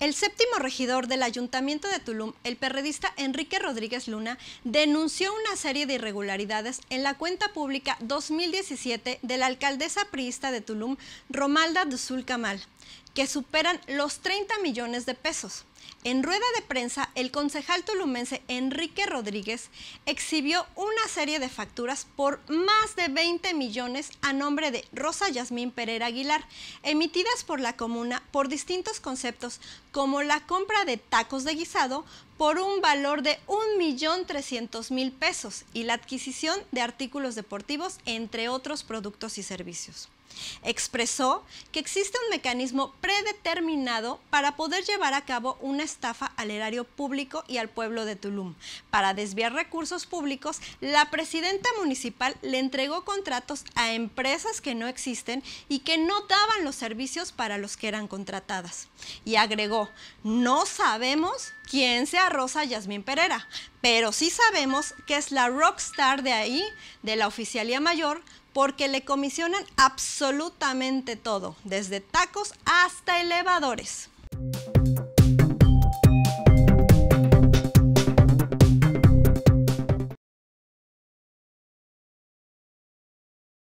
El séptimo regidor del Ayuntamiento de Tulum, el perredista Enrique Rodríguez Luna, denunció una serie de irregularidades en la cuenta pública 2017 de la alcaldesa priista de Tulum, Romalda Duzul Camal, que superan los 30 millones de pesos. En rueda de prensa, el concejal tulumense Enrique Rodríguez exhibió una serie de facturas por más de 20 millones a nombre de Rosa Yasmín Pereira Aguilar, emitidas por la comuna por distintos conceptos como la compra de tacos de guisado por un valor de 1.300.000 pesos y la adquisición de artículos deportivos, entre otros productos y servicios. Expresó que existe un mecanismo predeterminado para poder llevar a cabo una estafa al erario público y al pueblo de Tulum. Para desviar recursos públicos, la presidenta municipal le entregó contratos a empresas que no existen y que no daban los servicios para los que eran contratadas. Y agregó, no sabemos quién se ha Rosa Yasmín Pereira, pero sí sabemos que es la rockstar de ahí, de la oficialía mayor, porque le comisionan absolutamente todo, desde tacos hasta elevadores.